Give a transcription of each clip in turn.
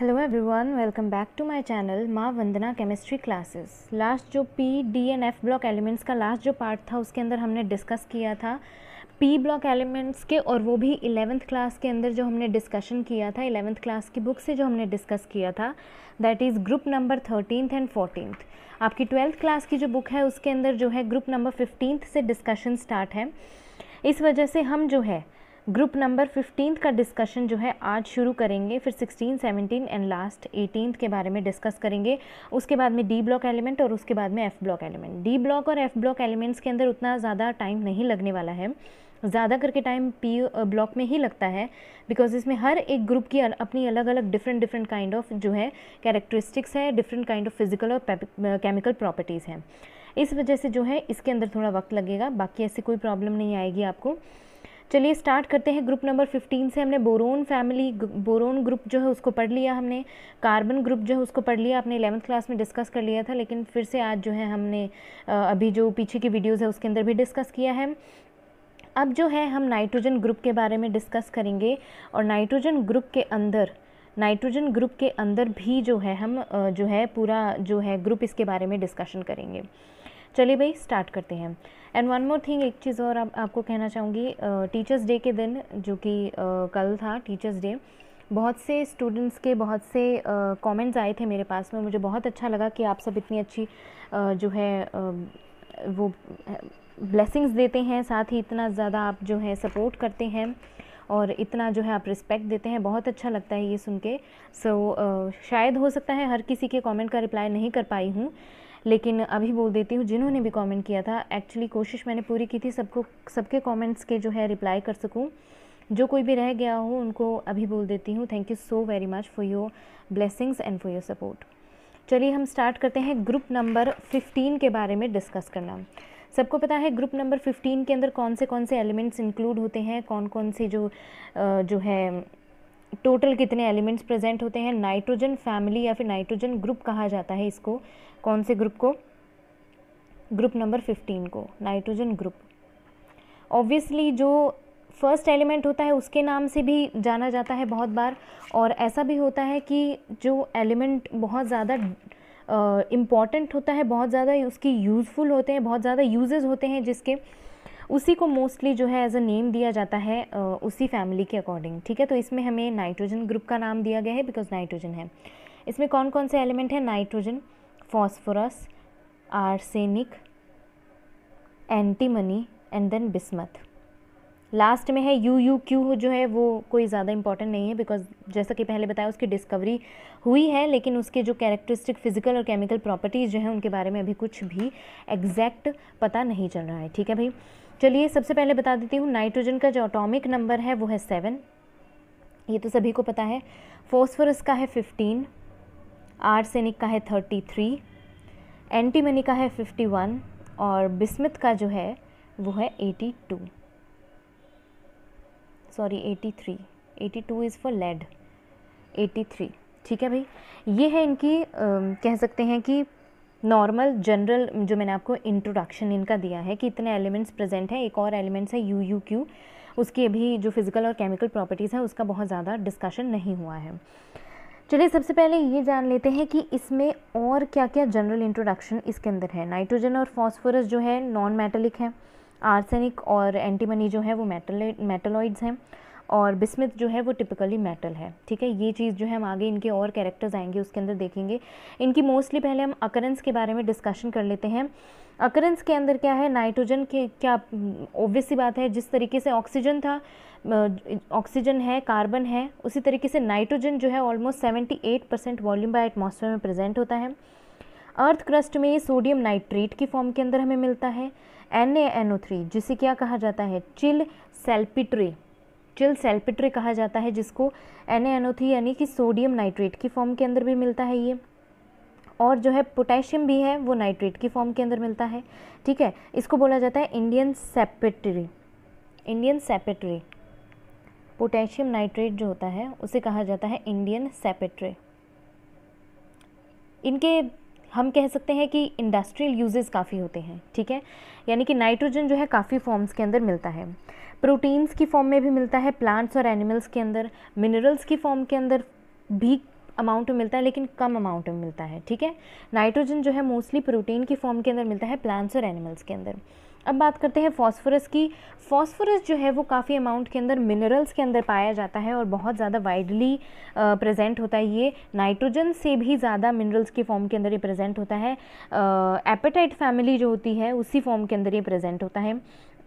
hello everyone welcome back to my channel Maa Vandana chemistry classes last जो P D and F block elements का last जो part था उसके अंदर हमने डिस्कस किया था पी ब्लॉक एलिमेंट्स के और वो भी इलेवेंथ क्लास के अंदर जो हमने डिस्कशन किया था इलेवेंथ क्लास की बुक से जो हमने डिस्कस किया था that is group number thirteenth and fourteenth आपकी ट्वेल्थ क्लास की जो बुक है उसके अंदर जो है ग्रुप नंबर फिफ्टीनथ से डिस्कशन स्टार्ट है इस वजह से हम जो है ग्रुप नंबर फिफ्टीन का डिस्कशन जो है आज शुरू करेंगे फिर sixteen seventeen and last eighteen के बारे में डिस्कस करेंगे उसके बाद में डी ब्लॉक एलिमेंट और उसके बाद में F block element D block और एफ़ ब्लॉक एलिमेंट्स के अंदर उतना ज़्यादा टाइम नहीं लगने वाला है ज़्यादा करके टाइम पी ब्लॉक में ही लगता है बिकॉज इसमें हर एक ग्रुप की अपनी अलग अलग डिफरेंट डिफरेंट काइंड ऑफ जो है कैरेक्टरिस्टिक्स है डिफरेंट काइंड ऑफ फिजिकल और केमिकल प्रॉपर्टीज़ हैं इस वजह से जो है इसके अंदर थोड़ा वक्त लगेगा बाकी ऐसी कोई प्रॉब्लम नहीं आएगी आपको चलिए स्टार्ट करते हैं ग्रुप नंबर 15 से हमने बोरोन फैमिली बोरोन ग्रुप जो है उसको पढ़ लिया हमने कार्बन ग्रुप जो है उसको पढ़ लिया आपने इलेवंथ क्लास में डिस्कस कर लिया था लेकिन फिर से आज जो है हमने अभी जो पीछे की वीडियोज़ है उसके अंदर भी डिस्कस किया है अब जो है हम नाइट्रोजन ग्रुप के बारे में डिस्कस करेंगे और नाइट्रोजन ग्रुप के अंदर नाइट्रोजन ग्रुप के अंदर भी जो है हम जो है पूरा जो है ग्रुप इसके बारे में डिस्कशन करेंगे चलिए भाई स्टार्ट करते हैं एंड वन मोर थिंग एक चीज़ और आप, आपको कहना चाहूँगी टीचर्स डे के दिन जो कि कल था टीचर्स डे बहुत से स्टूडेंट्स के बहुत से कमेंट्स आए थे मेरे पास में मुझे बहुत अच्छा लगा कि आप सब इतनी अच्छी आ, जो है आ, वो ब्लेसिंग्स देते हैं साथ ही इतना ज़्यादा आप जो है सपोर्ट करते हैं और इतना जो है आप रिस्पेक्ट देते हैं बहुत अच्छा लगता है ये सुन के सो so, uh, शायद हो सकता है हर किसी के कमेंट का रिप्लाई नहीं कर पाई हूँ लेकिन अभी बोल देती हूँ जिन्होंने भी कमेंट किया था एक्चुअली कोशिश मैंने पूरी की थी सबको सबके कमेंट्स के जो है रिप्लाई कर सकूँ जो कोई भी रह गया हो उनको अभी बोल देती हूँ thank you so very much for your blessings and for your support चलिए हम स्टार्ट करते हैं ग्रुप नंबर फिफ्टीन के बारे में डिस्कस करना सबको पता है ग्रुप नंबर फिफ्टीन के अंदर कौन से कौन से एलिमेंट्स इंक्लूड होते हैं कौन कौन से जो जो है टोटल कितने एलिमेंट्स प्रेजेंट होते हैं नाइट्रोजन फैमिली या फिर नाइट्रोजन ग्रुप कहा जाता है इसको कौन से ग्रुप को ग्रुप नंबर फिफ्टीन को नाइट्रोजन ग्रुप ऑब्वियसली जो फर्स्ट एलिमेंट होता है उसके नाम से भी जाना जाता है बहुत बार और ऐसा भी होता है कि जो एलिमेंट बहुत ज़्यादा इम्पॉर्टेंट होता है बहुत ज़्यादा उसकी यूज़फुल होते हैं बहुत ज़्यादा यूजेज़ होते हैं जिसके उसी को मोस्टली जो है एज अ नेम दिया जाता है उसी फैमिली के अकॉर्डिंग ठीक है तो इसमें हमें नाइट्रोजन ग्रुप का नाम दिया गया है बिकॉज नाइट्रोजन है इसमें कौन कौन से एलिमेंट हैं nitrogen phosphorus arsenic antimony and then bismuth last में है यू यू क्यू जो है वो कोई ज़्यादा इंपॉर्टेंट नहीं है बिकॉज जैसा कि पहले बताया उसकी डिस्कवरी हुई है लेकिन उसके जो कैरेक्टरिस्टिक फिजिकल और केमिकल प्रॉपर्टीज़ जो हैं उनके बारे में अभी कुछ भी एग्जैक्ट पता नहीं चल रहा है ठीक है भाई चलिए सबसे पहले बता देती हूँ नाइट्रोजन का जो अटोमिक नंबर है वो है सेवन ये तो सभी को पता है फॉस्फोरस का है फिफ्टीन आर्सेनिक का है थर्टी थ्री एंटीमनी का है फिफ्टी वन और बिस्मित का जो है वो है eighty two sorry eighty three eighty two is for lead eighty three ठीक है भाई ये है इनकी आ, कह सकते हैं कि नॉर्मल जनरल जो मैंने आपको इंट्रोडक्शन इनका दिया है कि इतने एलिमेंट्स प्रेजेंट हैं एक और एलिमेंट्स है यू यू क्यू उसकी अभी जो फिज़िकल और केमिकल प्रॉपर्टीज़ है उसका बहुत ज़्यादा डिस्कशन नहीं हुआ है चलिए सबसे पहले ये जान लेते हैं कि इसमें और क्या क्या जनरल इंट्रोडक्शन इसके अंदर है नाइट्रोजन और फॉस्फोरस जो है नॉन मेटलिक है आर्सेनिक और एंटीमनी जो है वो मेटल मेटलॉइड्स हैं और बिस्मिथ जो है वो टिपिकली मेटल है ठीक है ये चीज़ जो है हम आगे इनके और कैरेक्टर्स आएंगे उसके अंदर देखेंगे इनकी मोस्टली पहले हम अकरेंस के बारे में डिस्कशन कर लेते हैं अकरेंस के अंदर क्या है नाइट्रोजन के क्या ओबियस हम्म, सी बात है जिस तरीके से ऑक्सीजन था ऑक्सीजन है कार्बन है उसी तरीके से नाइट्रोजन जो है almost seventy eight percent volume by atmosphere में प्रेजेंट होता है अर्थ क्रस्ट में सोडियम नाइट्रेट की फॉर्म के अंदर हमें मिलता है N A N O three जिसे क्या कहा जाता है चिल सेल्पिट्री एक्चुअल सेल्पिट्रे कहा जाता है जिसको एन एनोथी यानी कि सोडियम नाइट्रेट की फॉर्म के अंदर भी मिलता है ये और जो है पोटेशियम भी है वो नाइट्रेट की फॉर्म के अंदर मिलता है ठीक है इसको बोला जाता है Indian saltpetre Indian saltpetre potassium nitrate जो होता है उसे कहा जाता है इंडियन सेपेटरी इनके हम कह सकते हैं कि इंडस्ट्रियल यूजेस काफ़ी होते हैं ठीक है यानी कि नाइट्रोजन जो है काफ़ी फॉर्म्स के अंदर मिलता है प्रोटीन्स की फॉर्म में भी मिलता है प्लांट्स और एनिमल्स के अंदर मिनरल्स की फॉर्म के अंदर भी अमाउंट में मिलता है लेकिन कम अमाउंट में मिलता है ठीक है नाइट्रोजन जो है मोस्टली प्रोटीन की फॉर्म के अंदर मिलता है प्लांट्स और एनिमल्स के अंदर अब बात करते हैं फॉस्फोरस की फॉस्फोरस जो है वो काफ़ी अमाउंट के अंदर मिनरल्स के अंदर पाया जाता है और बहुत ज़्यादा वाइडली प्रेजेंट होता है ये नाइट्रोजन से भी ज़्यादा मिनरल्स के फॉर्म के अंदर ये प्रेजेंट होता है एपेटाइट फैमिली जो होती है उसी फॉर्म के अंदर ये प्रेजेंट होता है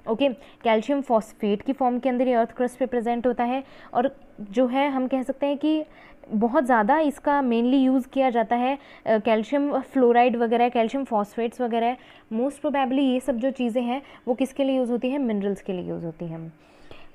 ओके कैल्शियम फॉस्फेट की फॉर्म के अंदर ये अर्थ क्रस्ट पे प्रेजेंट होता है और जो है हम कह सकते हैं कि बहुत ज़्यादा इसका मेनली यूज़ किया जाता है कैल्शियम फ्लोराइड वगैरह कैल्शियम फॉस्फेट्स वगैरह मोस्ट प्रोबेबली ये सब जो चीज़ें हैं वो किसके लिए यूज़ होती हैं मिनरल्स के लिए यूज़ होती हैं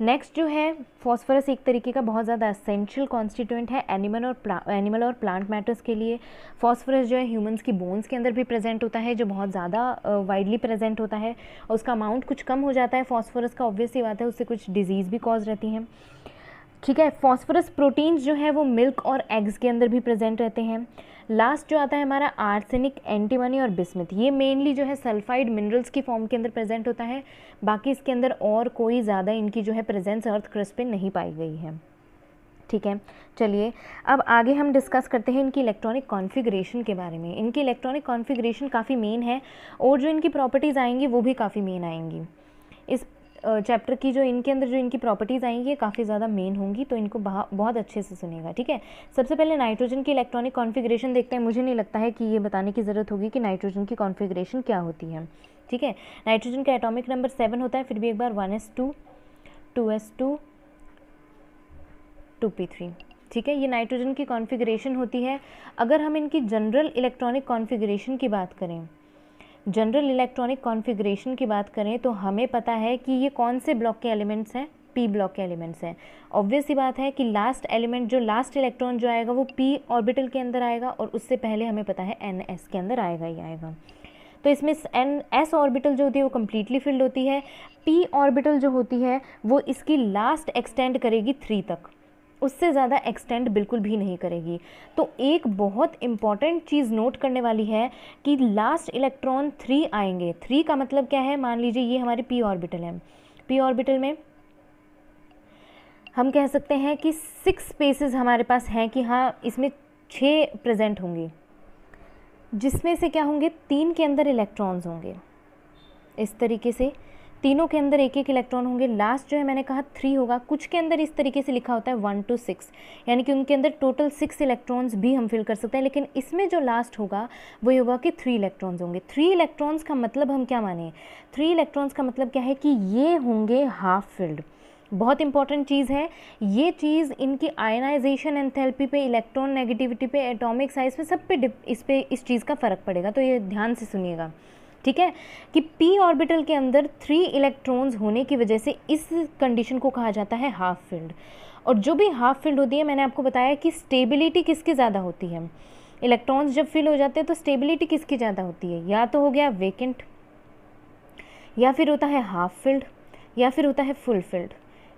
नेक्स्ट जो है फॉस्फोरस एक तरीके का बहुत ज़्यादा असेंशियल कॉन्स्टिट्यूंट है एनिमल और एनिमल और प्लांट मैटर्स के लिए फॉस्फोरस जो है ह्यूमंस की बोन्स के अंदर भी प्रेजेंट होता है जो बहुत ज़्यादा वाइडली प्रेजेंट होता है और उसका अमाउंट कुछ कम हो जाता है फॉस्फोरस का ऑब्वियसली बात है उससे कुछ डिजीज़ भी कॉज रहती हैं ठीक है फॉस्फोरस प्रोटीन्स जो है वो मिल्क और एग्स के अंदर भी प्रेजेंट रहते हैं लास्ट जो आता है हमारा आर्सेनिक एंटीमनी और बिस्मिथ ये मेनली जो है सल्फाइड मिनरल्स की फॉर्म के अंदर प्रेजेंट होता है बाकी इसके अंदर और कोई ज़्यादा इनकी जो है प्रेजेंस अर्थ क्रस्ट पे नहीं पाई गई है ठीक है चलिए अब आगे हम डिस्कस करते हैं इनकी इलेक्ट्रॉनिक कॉन्फ़िगरेशन के बारे में इनकी इलेक्ट्रॉनिक कॉन्फ़िगरेशन काफ़ी मेन है और जो इनकी प्रॉपर्टीज़ आएंगी वो भी काफ़ी मेन आएंगी इस चैप्टर की जो इनके अंदर जो इनकी प्रॉपर्टीज़ आएंगी ये काफ़ी ज़्यादा मेन होंगी तो इनको बहुत अच्छे से सुनेगा ठीक है सबसे पहले नाइट्रोजन की इलेक्ट्रॉनिक कॉन्फिग्रेशन देखते हैं मुझे नहीं लगता है कि ये बताने की ज़रूरत होगी कि नाइट्रोजन की कॉन्फिग्रेशन क्या होती है ठीक है नाइट्रोजन का एटॉमिक नंबर सेवन होता है फिर भी एक बार one S two two S two two P three ठीक है ये नाइट्रोजन की कॉन्फिग्रेशन होती है अगर हम इनकी जनरल इलेक्ट्रॉनिक कॉन्फिग्रेशन की बात करें जनरल इलेक्ट्रॉनिक कॉन्फ़िगरेशन की बात करें तो हमें पता है कि ये कौन से ब्लॉक के एलिमेंट्स हैं पी ब्लॉक के एलिमेंट्स हैं ऑब्वियस ही बात है कि लास्ट एलिमेंट जो लास्ट इलेक्ट्रॉन जो आएगा वो पी ऑर्बिटल के अंदर आएगा और उससे पहले हमें पता है एन एस के अंदर आएगा ही आएगा तो इसमें एन एस ऑर्बिटल जो होती है वो कम्प्लीटली फिल्ड होती है पी ऑर्बिटल जो होती है वो इसकी लास्ट एक्सटेंड करेगी थ्री तक उससे ज़्यादा एक्सटेंड बिल्कुल भी नहीं करेगी तो एक बहुत इंपॉर्टेंट चीज़ नोट करने वाली है कि लास्ट इलेक्ट्रॉन थ्री आएंगे थ्री का मतलब क्या है मान लीजिए ये हमारे पी ऑर्बिटल है पी ऑर्बिटल में हम कह सकते हैं कि सिक्स स्पेसेस हमारे पास हैं कि हाँ इसमें छः प्रेजेंट होंगे जिसमें से क्या होंगे तीन के अंदर इलेक्ट्रॉन्स होंगे इस तरीके से तीनों के अंदर एक एक इलेक्ट्रॉन होंगे लास्ट जो है मैंने कहा थ्री होगा कुछ के अंदर इस तरीके से लिखा होता है वन टू सिक्स यानी कि उनके अंदर टोटल सिक्स इलेक्ट्रॉन्स भी हम फिल कर सकते हैं लेकिन इसमें जो लास्ट होगा वही होगा कि थ्री इलेक्ट्रॉन्स होंगे थ्री इलेक्ट्रॉन्स का मतलब हम क्या माने थ्री इलेक्ट्रॉन्स का मतलब क्या है कि ये होंगे हाफ फिल्ड बहुत इंपॉर्टेंट चीज़ है ये चीज़ इनकी आयनाइजेशन एंड थेरेपी पे इलेक्ट्रॉन नेगेटिविटी पे एटॉमिक साइज पे सब पे इस पे इस चीज़ का फ़र्क पड़ेगा तो ये ध्यान से सुनिएगा ठीक है कि पी ऑर्बिटल के अंदर थ्री इलेक्ट्रॉन्स होने की वजह से इस कंडीशन को कहा जाता है हाफ फील्ड और जो भी हाफ फील्ड होती है मैंने आपको बताया कि स्टेबिलिटी किसकी ज़्यादा होती है इलेक्ट्रॉन्स जब फिल हो जाते हैं तो स्टेबिलिटी किसकी ज़्यादा होती है या तो हो गया वेकेंट या फिर होता है हाफ फील्ड या फिर होता है फुल फील्ड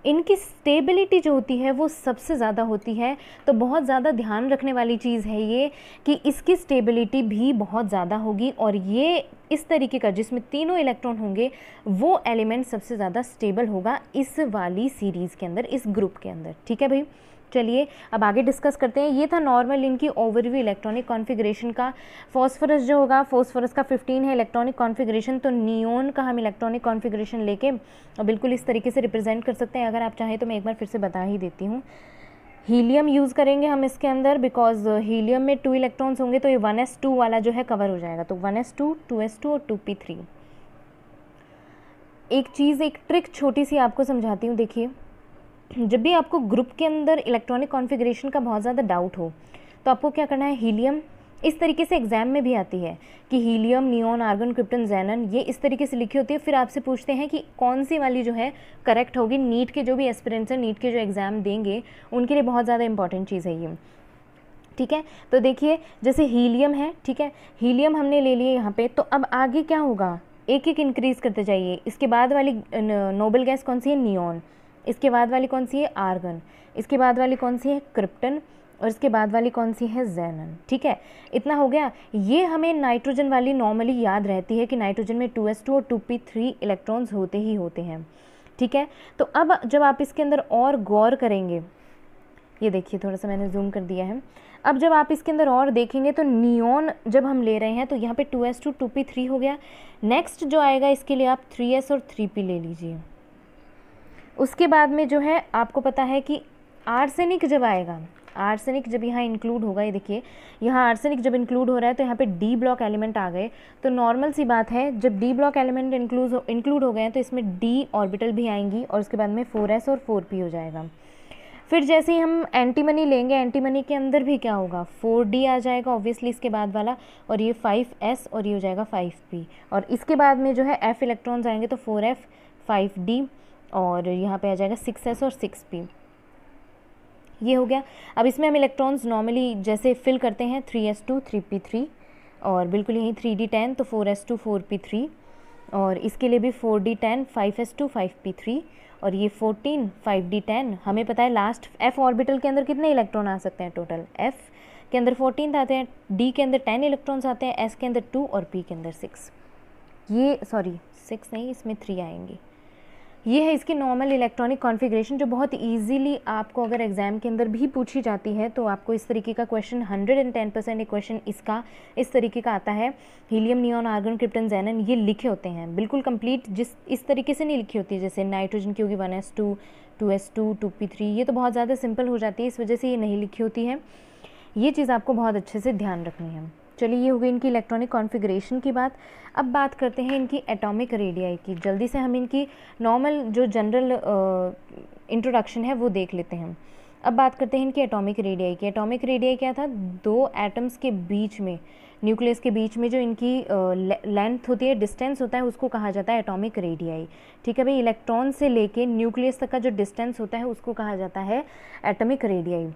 इनकी स्टेबिलिटी जो होती है वो सबसे ज़्यादा होती है तो बहुत ज़्यादा ध्यान रखने वाली चीज़ है ये कि इसकी स्टेबिलिटी भी बहुत ज़्यादा होगी और ये इस तरीके का जिसमें तीनों इलेक्ट्रॉन होंगे वो एलिमेंट सबसे ज़्यादा स्टेबल होगा इस वाली सीरीज़ के अंदर इस ग्रुप के अंदर ठीक है भाई चलिए अब आगे डिस्कस करते हैं ये था नॉर्मल इनकी ओवरव्यू इलेक्ट्रॉनिक कॉन्फ़िगरेशन का फॉस्फोरस जो होगा फॉस्फोरस का 15 है इलेक्ट्रॉनिक कॉन्फ़िगरेशन तो नियोन का हम इलेक्ट्रॉनिक कॉन्फ़िगरेशन लेके और बिल्कुल इस तरीके से रिप्रेजेंट कर सकते हैं अगर आप चाहें तो मैं एक बार फिर से बता ही देती हूँ हीलियम यूज़ करेंगे हम इसके अंदर बिकॉज हीलियम uh, में टू इलेक्ट्रॉन्स होंगे तो ये वन एस टू वाला जो है कवर हो जाएगा तो one S two two S two और टू पी थ्री एक चीज़ एक ट्रिक छोटी सी आपको समझाती हूँ देखिए जब भी आपको ग्रुप के अंदर इलेक्ट्रॉनिक कॉन्फ़िगरेशन का बहुत ज़्यादा डाउट हो तो आपको क्या करना है हीलियम इस तरीके से एग्ज़ाम में भी आती है कि helium neon argon krypton xenon ये इस तरीके से लिखी होती है फिर आपसे पूछते हैं कि कौन सी वाली जो है करेक्ट होगी नीट के जो भी एक्सपीरियंस हैं नीट के जो एग्ज़ाम देंगे उनके लिए बहुत ज़्यादा इंपॉर्टेंट चीज़ है ये ठीक है तो देखिए जैसे हीलियम है ठीक है हीलियम हमने ले लिए यहाँ पे तो अब आगे क्या होगा एक एक इंक्रीज़ करते जाइए इसके बाद वाली नोबल गैस कौन सी है नियोन इसके बाद वाली कौन सी है आर्गन इसके बाद वाली कौन सी है क्रिप्टन और इसके बाद वाली कौन सी है जैनन ठीक है इतना हो गया ये हमें नाइट्रोजन वाली नॉर्मली याद रहती है कि नाइट्रोजन में टू एस टू और टू पी थ्री इलेक्ट्रॉन्स होते ही होते हैं ठीक है तो अब जब आप इसके अंदर और गौर करेंगे ये देखिए थोड़ा सा मैंने जूम कर दिया है अब जब आप इसके अंदर और देखेंगे तो नियोन जब हम ले रहे हैं तो यहाँ पर two S two two P three हो गया नेक्स्ट जो आएगा इसके लिए आप थ्री एस और थ्री पी ले लीजिए उसके बाद में जो है आपको पता है कि आर्सेनिक जब आएगा आर्सेनिक जब यहाँ इंक्लूड होगा ये देखिए यहाँ आर्सेनिक जब इंक्लूड हो रहा है तो यहाँ पे डी ब्लॉक एलिमेंट आ गए तो नॉर्मल सी बात है जब डी ब्लॉक एलिमेंट इंक्लूड हो इंक्लूड हो गए हैं तो इसमें डी ऑर्बिटल भी आएंगी और उसके बाद में फोर एस और फोर पी हो जाएगा फिर जैसे ही हम एंटी मनी लेंगे एंटी मनी के अंदर भी क्या होगा फोर डी आ जाएगा ऑब्वियसली इसके बाद वाला और ये फाइव एस और ये हो जाएगा फाइव पी और इसके बाद में जो है एफ़ इलेक्ट्रॉन्स आएंगे तो फोर एफ फाइव डी और यहाँ पे आ जाएगा सिक्स एस और सिक्स पी ये हो गया अब इसमें हम इलेक्ट्रॉन्स नॉर्मली जैसे फिल करते हैं three S two three P three और बिल्कुल यही थ्री डी टेन तो four S two four P three और इसके लिए भी four D ten five S two five P three और ये फोर्टीन फाइव डी टेन हमें पता है लास्ट एफ ऑर्बिटल के अंदर कितने इलेक्ट्रॉन आ सकते हैं टोटल एफ़ के अंदर फोर्टीन आते हैं डी के अंदर टेन इलेक्ट्रॉन्स आते हैं एस के अंदर टू और पी के अंदर सिक्स ये सॉरी सिक्स नहीं इसमें थ्री आएंगी ये है इसकी नॉर्मल इलेक्ट्रॉनिक कॉन्फ़िगरेशन जो बहुत इजीली आपको अगर एग्ज़ाम के अंदर भी पूछी जाती है तो आपको इस तरीके का क्वेश्चन 110 परसेंट क्वेश्चन इसका इस तरीके का आता है helium neon argon krypton xenon ये लिखे होते हैं बिल्कुल कंप्लीट जिस इस तरीके से नहीं लिखी होती जैसे नाइट्रोजन की होगी one S two two S two two P three ये तो बहुत ज़्यादा सिंपल हो जाती है इस वजह से ये नहीं लिखी होती है ये चीज़ आपको बहुत अच्छे से ध्यान रखनी है चलिए ये हो गई इनकी इलेक्ट्रॉनिक कॉन्फ़िगरेशन की बात अब बात करते हैं इनकी एटॉमिक रेडियाई की जल्दी से हम इनकी नॉर्मल जो जनरल इंट्रोडक्शन है वो देख लेते हैं अब बात करते हैं इनकी एटॉमिक रेडियाई की एटॉमिक रेडियाई क्या था दो एटम्स के बीच में न्यूक्लियस के बीच में जो इनकी लेंथ होती है डिस्टेंस होता है उसको कहा जाता है एटॉमिक रेडियाई ठीक है भाई इलेक्ट्रॉन से लेके न्यूक्लियस तक का जो डिस्टेंस होता है उसको कहा जाता है एटॉमिक रेडियाई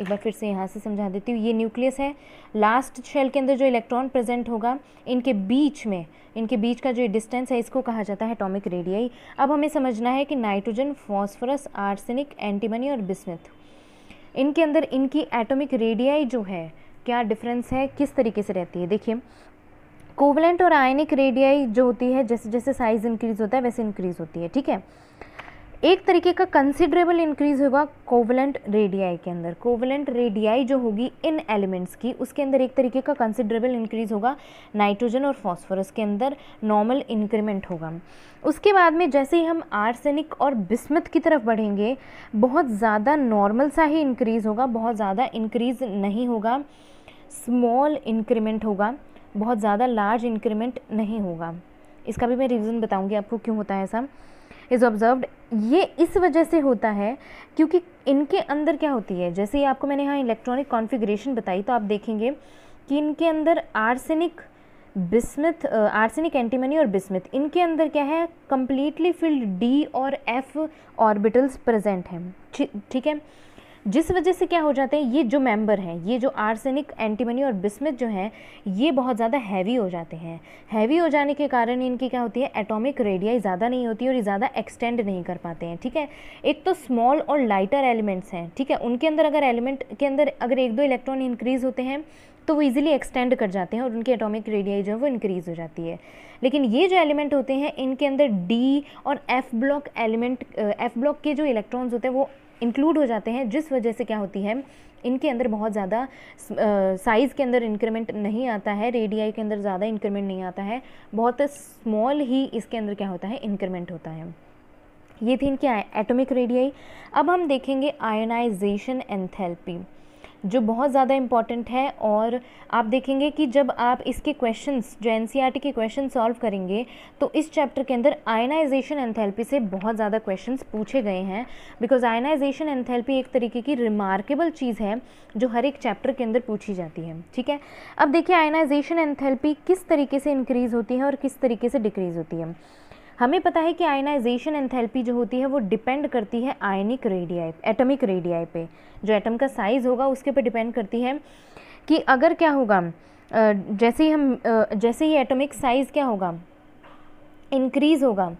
एक बार फिर से यहाँ से समझा देती हूँ ये न्यूक्लियस है लास्ट शेल के अंदर जो इलेक्ट्रॉन प्रेजेंट होगा इनके बीच में इनके बीच का जो डिस्टेंस है इसको कहा जाता है एटॉमिक रेडियाई अब हमें समझना है कि नाइट्रोजन फॉस्फोरस आर्सेनिक एंटीमनी और बिस्मिथ इनके अंदर इनकी एटॉमिक रेडियाई जो है क्या डिफरेंस है किस तरीके से रहती है देखिए कोवलेंट और आयनिक रेडियाई जो होती है जैसे जैसे साइज़ इंक्रीज़ होता है वैसे इंक्रीज़ होती है ठीक है एक तरीके का कंसिडरेबल इंक्रीज होगा कोवलेंट रेडियाई के अंदर कोवलेंट रेडियाई जो होगी इन एलिमेंट्स की उसके अंदर एक तरीके का कंसिडरेबल इंक्रीज होगा नाइट्रोजन और फॉस्फोरस के अंदर नॉर्मल इंक्रीमेंट होगा उसके बाद में जैसे ही हम आर्सेनिक और बिस्मत की तरफ बढ़ेंगे बहुत ज़्यादा नॉर्मल सा ही इंक्रीज़ होगा बहुत ज़्यादा इंक्रीज़ नहीं होगा स्मॉल इंक्रीमेंट होगा बहुत ज़्यादा लार्ज इंक्रीमेंट नहीं होगा इसका भी मैं रीज़न बताऊँगी आपको क्यों होता है ऐसा इज़ ऑब्जर्व्ड ये इस वजह से होता है क्योंकि इनके अंदर क्या होती है जैसे आपको मैंने यहाँ इलेक्ट्रॉनिक कॉन्फ़िगरेशन बताई तो आप देखेंगे कि इनके अंदर आर्सेनिक बिस्मिथ आर्सेनिक एंटीमनी और बिस्मिथ इनके अंदर क्या है कम्प्लीटली फिल्ड डी और एफ ऑर्बिटल्स प्रेजेंट हैं ठीक है जिस वजह से क्या हो जाते हैं ये जो मेंबर हैं ये जो आर्सेनिक एंटीमनी और बिस्मित जो हैं ये बहुत ज़्यादा हैवी हो जाते हैं हैवी हो जाने के कारण इनकी क्या होती है एटॉमिक रेडियाई ज़्यादा नहीं होती और ये ज़्यादा एक्सटेंड नहीं कर पाते हैं ठीक है एक तो स्मॉल और लाइटर एलिमेंट्स हैं ठीक है उनके अंदर अगर एलिमेंट के अंदर अगर एक दो इलेक्ट्रॉन इंक्रीज़ होते हैं तो वो ईजिली एक्सटेंड कर जाते हैं और उनकी एटॉमिक रेडियाई जो है वो इंक्रीज़ हो जाती है लेकिन ये जो एलिमेंट होते हैं इनके अंदर डी और f block element f block के जो इलेक्ट्रॉन्स होते हैं वो इंक्लूड हो जाते हैं जिस वजह से क्या होती है इनके अंदर बहुत ज़्यादा साइज़ के अंदर इंक्रीमेंट नहीं आता है रेडियाई के अंदर ज़्यादा इंक्रीमेंट नहीं आता है बहुत स्मॉल ही इसके अंदर क्या होता है इंक्रीमेंट होता है ये थी इनकी एटॉमिक रेडियाई अब हम देखेंगे आयोनाइजेशन एंथैल्पी जो बहुत ज़्यादा इम्पॉर्टेंट है और आप देखेंगे कि जब आप इसके क्वेश्चंस जो एन e के क्वेश्चन सॉल्व करेंगे तो इस चैप्टर के अंदर आयनाइजेशन एंथैल्पी से बहुत ज़्यादा क्वेश्चंस पूछे गए हैं बिकॉज आयनाइजेशन एंथैल्पी एक तरीके की रिमार्केबल चीज़ है जो हर एक चैप्टर के अंदर पूछी जाती है ठीक है अब देखिए आयनाइजेशन एंथैल्पी किस तरीके से इंक्रीज़ होती है और किस तरीके से डिक्रीज़ होती है हमें पता है कि आयनाइजेशन एंथैल्पी जो होती है वो डिपेंड करती है आयनिक रेडियाई एटमिक रेडियाई पे जो एटम का साइज़ होगा उसके पे डिपेंड करती है कि अगर क्या होगा जैसे ही हम जैसे ही एटमिक साइज़ क्या होगा इंक्रीज़ होगा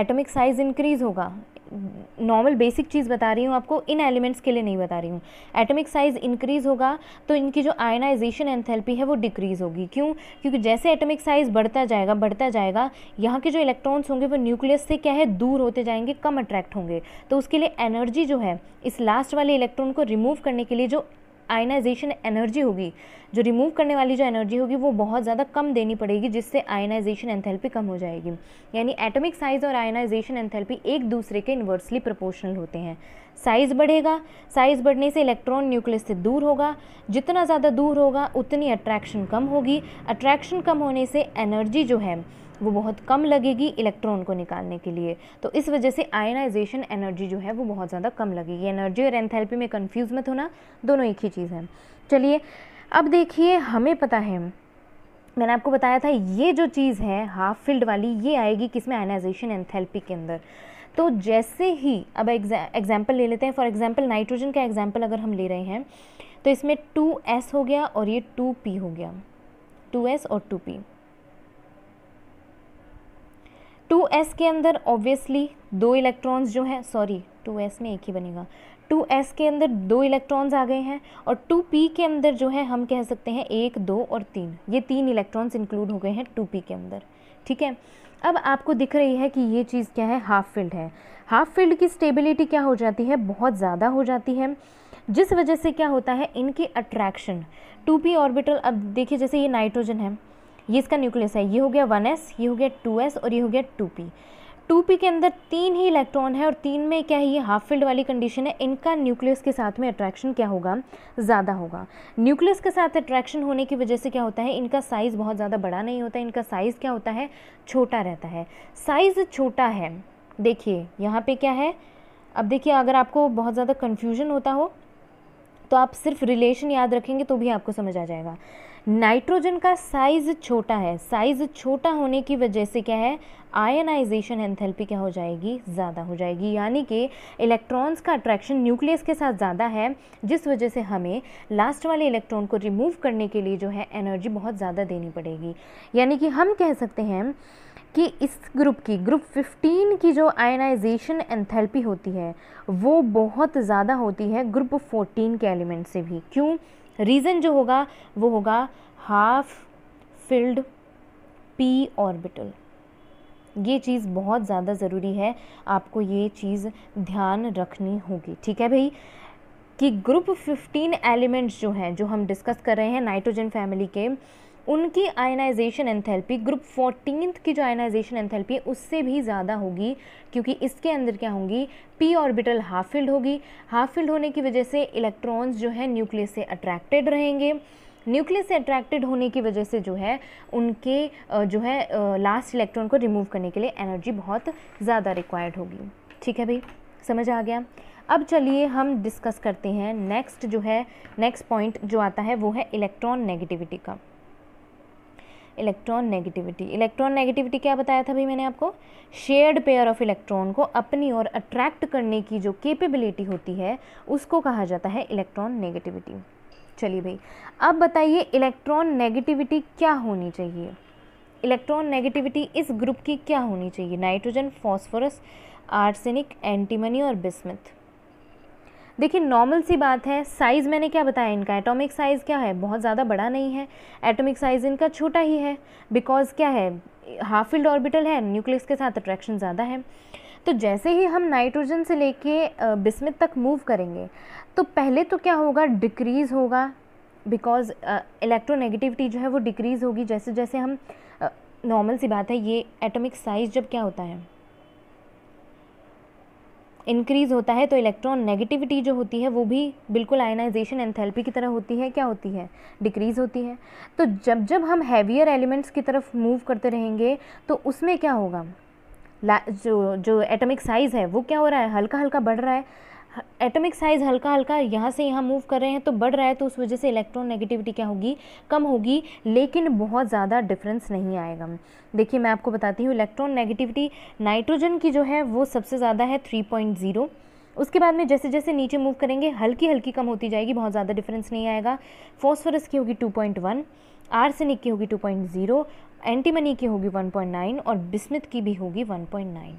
एटमिक साइज़ इंक्रीज़ होगा नॉर्मल बेसिक चीज़ बता रही हूँ आपको इन एलिमेंट्स के लिए नहीं बता रही हूँ एटमिक साइज़ इंक्रीज़ होगा तो इनकी जो आयनाइजेशन एंथेल्पी है वो डिक्रीज़ होगी क्यों क्योंकि जैसे एटमिक साइज़ बढ़ता जाएगा बढ़ता जाएगा यहाँ के जो इलेक्ट्रॉन्स होंगे वो न्यूक्लियस से क्या है दूर होते जाएंगे कम अट्रैक्ट होंगे तो उसके लिए एनर्जी जो है इस लास्ट वाले इलेक्ट्रॉन को रिमूव करने के लिए जो आयनाइजेशन एनर्जी होगी जो रिमूव करने वाली जो एनर्जी होगी वो बहुत ज़्यादा कम देनी पड़ेगी जिससे आयनाइजेशन एंथैल्पी कम हो जाएगी यानी एटॉमिक साइज़ और आयनाइजेशन एंथैल्पी एक दूसरे के इन्वर्सली प्रोपोर्शनल होते हैं साइज़ बढ़ेगा साइज़ बढ़ने से इलेक्ट्रॉन न्यूक्लियस से दूर होगा जितना ज़्यादा दूर होगा उतनी अट्रैक्शन कम होगी अट्रैक्शन कम होने से एनर्जी जो है वो बहुत कम लगेगी इलेक्ट्रॉन को निकालने के लिए तो इस वजह से आयनाइजेशन एनर्जी जो है वो बहुत ज़्यादा कम लगेगी एनर्जी और एनथेरेपी में कन्फ्यूज़ मत होना दोनों एक ही चीज़ है चलिए अब देखिए हमें पता है मैंने आपको बताया था ये जो चीज़ है हाफ फील्ड वाली ये आएगी किसमें आयनाइजेशन एनथेरेपी के अंदर तो जैसे ही अब एग्जाम्पल ले लेते हैं फॉर एग्जाम्पल नाइट्रोजन का एग्जाम्पल अगर हम ले रहे हैं तो इसमें टू एस हो गया और ये टू पी हो गया टू एस और टू पी टू एस के अंदर ऑब्वियसली दो इलेक्ट्रॉन्स जो हैं सॉरी टू एस में एक ही बनेगा टू एस के अंदर दो इलेक्ट्रॉन्स आ गए हैं और टू पी के अंदर जो है हम कह सकते हैं एक दो और तीन ये तीन इलेक्ट्रॉन्स इंक्लूड हो गए हैं टू पी के अंदर ठीक है अब आपको दिख रही है कि ये चीज़ क्या है हाफ फील्ड है हाफ फील्ड की स्टेबिलिटी क्या हो जाती है बहुत ज़्यादा हो जाती है जिस वजह से क्या होता है इनकी अट्रैक्शन टू पी ऑर्बिटल अब देखिए जैसे ये नाइट्रोजन है ये इसका न्यूक्लियस है ये हो गया वन एस ये हो गया टू एस और ये हो गया टू पी टू पी के अंदर तीन ही इलेक्ट्रॉन है और तीन में क्या है ये हाफ फील्ड वाली कंडीशन है इनका न्यूक्लियस के साथ में अट्रैक्शन क्या होगा ज़्यादा होगा न्यूक्लियस के साथ अट्रैक्शन होने की वजह से क्या होता है इनका साइज़ बहुत ज़्यादा बड़ा नहीं होता इनका साइज़ क्या होता है छोटा रहता है साइज़ छोटा है देखिए यहाँ पर क्या है अब देखिए अगर आपको बहुत ज़्यादा कन्फ्यूजन होता हो तो आप सिर्फ रिलेशन याद रखेंगे तो भी आपको समझ आ जाएगा नाइट्रोजन का साइज़ छोटा है साइज़ छोटा होने की वजह से क्या है आयनाइजेशन एंथैल्पी क्या हो जाएगी ज़्यादा हो जाएगी यानी कि इलेक्ट्रॉन्स का अट्रैक्शन न्यूक्लियस के साथ ज़्यादा है जिस वजह से हमें लास्ट वाले इलेक्ट्रॉन को रिमूव करने के लिए जो है एनर्जी बहुत ज़्यादा देनी पड़ेगी यानी कि हम कह सकते हैं कि इस ग्रुप की ग्रुप 15 की जो आयनाइजेशन एंथैल्पी होती है वो बहुत ज़्यादा होती है ग्रुप 14 के एलिमेंट से भी क्यों रीज़न जो होगा वो होगा हाफ फिल्ड पी ऑर्बिटल ये चीज़ बहुत ज़्यादा ज़रूरी है आपको ये चीज़ ध्यान रखनी होगी ठीक है भाई कि ग्रुप 15 एलिमेंट्स जो हैं जो हम डिस्कस कर रहे हैं नाइट्रोजन फैमिली के उनकी आयनाइजेशन एंथैल्पी ग्रुप फोर्टीन की जो आयनाइजेशन एंथैल्पी है उससे भी ज़्यादा होगी क्योंकि इसके अंदर क्या होंगी पी ऑर्बिटल हाफ फील्ड होगी हाफ फील्ड होने की वजह से इलेक्ट्रॉन्स जो है न्यूक्लियस से अट्रैक्टेड रहेंगे न्यूक्लियस से अट्रैक्टेड होने की वजह से जो है उनके जो है लास्ट इलेक्ट्रॉन को रिमूव करने के लिए एनर्जी बहुत ज़्यादा रिक्वायर्ड होगी ठीक है भाई समझ आ गया अब चलिए हम डिस्कस करते हैं नेक्स्ट जो है नेक्स्ट पॉइंट जो आता है वो है इलेक्ट्रॉन नेगेटिविटी का इलेक्ट्रॉन नेगेटिविटी इलेक्ट्रॉन नेगेटिविटी क्या बताया था भाई मैंने आपको शेयर्ड पेयर ऑफ इलेक्ट्रॉन को अपनी ओर अट्रैक्ट करने की जो कैपेबिलिटी होती है उसको कहा जाता है इलेक्ट्रॉन नेगेटिविटी चलिए भाई अब बताइए इलेक्ट्रॉन नेगेटिविटी क्या होनी चाहिए इलेक्ट्रॉन नेगेटिविटी इस ग्रुप की क्या होनी चाहिए नाइट्रोजन फॉस्फोरस आर्सेनिक एंटीमनी और बिस्मिथ देखिए नॉर्मल सी बात है साइज़ मैंने क्या बताया इनका एटॉमिक साइज़ क्या है बहुत ज़्यादा बड़ा नहीं है एटॉमिक साइज़ इनका छोटा ही है बिकॉज़ क्या है हाफ फील्ड ऑर्बिटल है न्यूक्लियस के साथ अट्रैक्शन ज़्यादा है तो जैसे ही हम नाइट्रोजन से लेके बिस्मित तक मूव करेंगे तो पहले तो क्या होगा डिक्रीज़ होगा बिकॉज़ इलेक्ट्रोनेगेटिविटी जो है वो डिक्रीज़ होगी जैसे जैसे हम नॉर्मल सी बात है ये एटॉमिक साइज़ जब क्या होता है इंक्रीज़ होता है तो इलेक्ट्रॉन नेगेटिविटी जो होती है वो भी बिल्कुल आयनाइजेशन एंथैल्पी की तरह होती है क्या होती है डिक्रीज़ होती है तो जब जब हम हैवियर एलिमेंट्स की तरफ मूव करते रहेंगे तो उसमें क्या होगा जो जो एटॉमिक साइज़ है वो क्या हो रहा है हल्का हल्का बढ़ रहा है एटॉमिक साइज़ हल्का हल्का यहाँ से यहाँ मूव कर रहे हैं तो बढ़ रहा है तो उस वजह से इलेक्ट्रॉन नेगेटिविटी क्या होगी कम होगी लेकिन बहुत ज़्यादा डिफरेंस नहीं आएगा देखिए मैं आपको बताती हूँ इलेक्ट्रॉन नेगेटिविटी नाइट्रोजन की जो है वो सबसे ज़्यादा है थ्री पॉइंट ज़ीरो उसके बाद में जैसे जैसे नीचे मूव करेंगे हल्की हल्की कम होती जाएगी बहुत ज़्यादा डिफरेंस नहीं आएगा फॉस्फोरस की होगी वन आर्सेनिक की होगी जीरो एंटीमनी की होगी नाइन और बिस्मिथ की भी होगी नाइन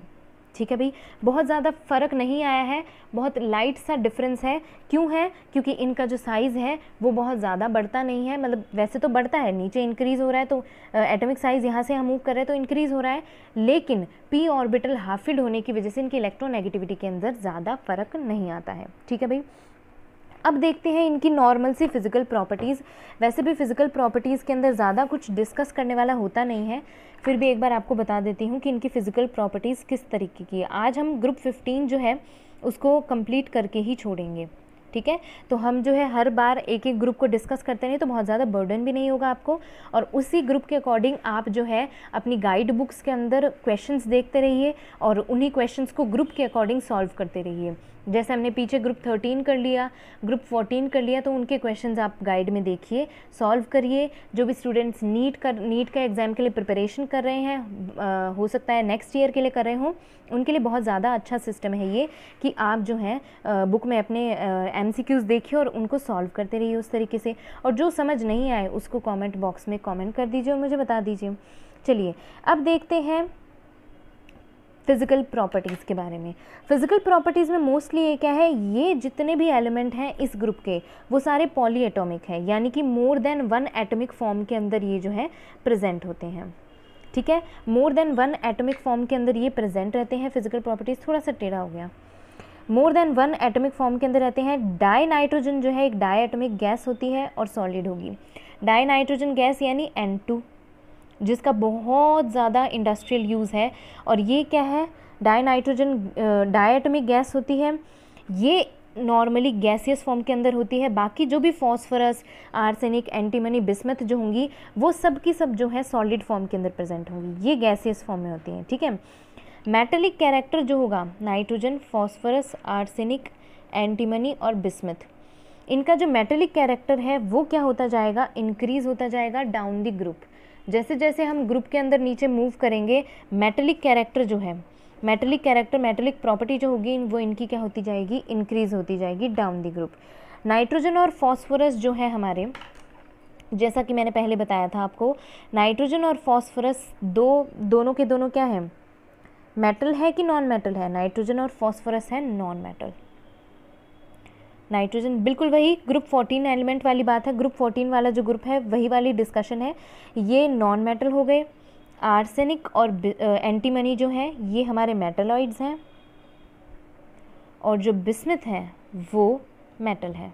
ठीक है भाई बहुत ज़्यादा फ़र्क नहीं आया है बहुत लाइट सा डिफरेंस है क्यों है क्योंकि इनका जो साइज़ है वो बहुत ज़्यादा बढ़ता नहीं है मतलब वैसे तो बढ़ता है नीचे इंक्रीज़ हो रहा है तो एटॉमिक साइज़ यहाँ से हम मूव कर रहे हैं तो इंक्रीज़ हो रहा है लेकिन पी ऑर्बिटल हाफिड होने की वजह से इनकी इलेक्ट्रोनेगेटिविटी के अंदर ज़्यादा फ़र्क नहीं आता है ठीक है भाई अब देखते हैं इनकी नॉर्मल सी फिज़िकल प्रॉपर्टीज़ वैसे भी फिज़िकल प्रॉपर्टीज़ के अंदर ज़्यादा कुछ डिस्कस करने वाला होता नहीं है फिर भी एक बार आपको बता देती हूँ कि इनकी फ़िज़िकल प्रॉपर्टीज़ किस तरीके की है आज हम ग्रुप फिफ्टीन जो है उसको कम्प्लीट करके ही छोड़ेंगे ठीक है तो हम जो है हर बार एक एक ग्रुप को डिस्कस करते रहें तो बहुत ज़्यादा बर्डन भी नहीं होगा आपको और उसी ग्रुप के अकॉर्डिंग आप जो है अपनी गाइड बुक्स के अंदर क्वेश्चंस देखते रहिए और उन्हीं क्वेश्चंस को ग्रुप के अकॉर्डिंग सॉल्व करते रहिए जैसे हमने पीछे ग्रुप थर्टीन कर लिया ग्रुप फोर्टीन कर लिया तो उनके क्वेश्चंस आप गाइड में देखिए सॉल्व करिए जो भी स्टूडेंट्स नीट कर नीट का एग्ज़ाम के लिए प्रिपरेशन कर रहे हैं आ, हो सकता है नेक्स्ट ईयर के लिए कर रहे हों उनके लिए बहुत ज़्यादा अच्छा सिस्टम है ये कि आप जो है बुक में अपने एम देखिए और उनको सॉल्व करते रहिए उस तरीके से और जो समझ नहीं आए उसको कॉमेंट बॉक्स में कॉमेंट कर दीजिए और मुझे बता दीजिए चलिए अब देखते हैं फ़िज़िकल प्रॉपर्टीज़ के बारे में फ़िज़िकल प्रॉपर्टीज़ में मोस्टली ये क्या है ये जितने भी एलिमेंट हैं इस ग्रुप के वो सारे पॉली एटोमिक हैं यानी कि more than one atomic form के अंदर ये जो है प्रेजेंट होते हैं ठीक है more than one atomic form के अंदर ये प्रेजेंट रहते हैं फिजिकल प्रॉपर्टीज़ थोड़ा सा टेढ़ा हो गया more than one atomic form के अंदर रहते हैं डाई नाइट्रोजन जो है एक डाई एटोमिक गैस होती है और सॉलिड होगी डाई नाइट्रोजन गैस यानी एन टू जिसका बहुत ज़्यादा इंडस्ट्रियल यूज़ है और ये क्या है डाई नाइट्रोजन डाइटमिक गैस होती है ये नॉर्मली गैसियस फॉर्म के अंदर होती है बाकी जो भी फॉस्फोरस आर्सेनिक एंटीमनी बिस्मथ जो होंगी वो सब की सब जो है सॉलिड फॉर्म के अंदर प्रेजेंट होंगी ये गैसियस फॉर्म में होती हैं ठीक है मेटेलिक कैरेक्टर जो होगा नाइट्रोजन फॉस्फोरस आर्सेनिक एंटीमनी और बिस्मथ इनका जो मेटेलिक कैरेक्टर है वो क्या होता जाएगा इंक्रीज होता जाएगा डाउन द ग्रुप जैसे जैसे हम ग्रुप के अंदर नीचे मूव करेंगे मेटलिक कैरेक्टर जो है मेटलिक कैरेक्टर मेटलिक प्रॉपर्टी जो होगी वो इनकी क्या होती जाएगी इंक्रीज़ होती जाएगी डाउन दी ग्रुप नाइट्रोजन और फॉस्फोरस जो है हमारे जैसा कि मैंने पहले बताया था आपको नाइट्रोजन और फॉस्फोरस दो दोनों के दोनों क्या हैं मेटल है कि नॉन मेटल है नाइट्रोजन और फॉस्फोरस है नॉन मेटल नाइट्रोजन बिल्कुल वही ग्रुप 14 एलिमेंट वाली बात है ग्रुप 14 वाला जो ग्रुप है वही वाली डिस्कशन है ये नॉन मेटल हो गए आर्सेनिक और एंटीमनी जो है ये हमारे मेटलॉइड्स हैं और जो बिस्मिथ है वो मेटल है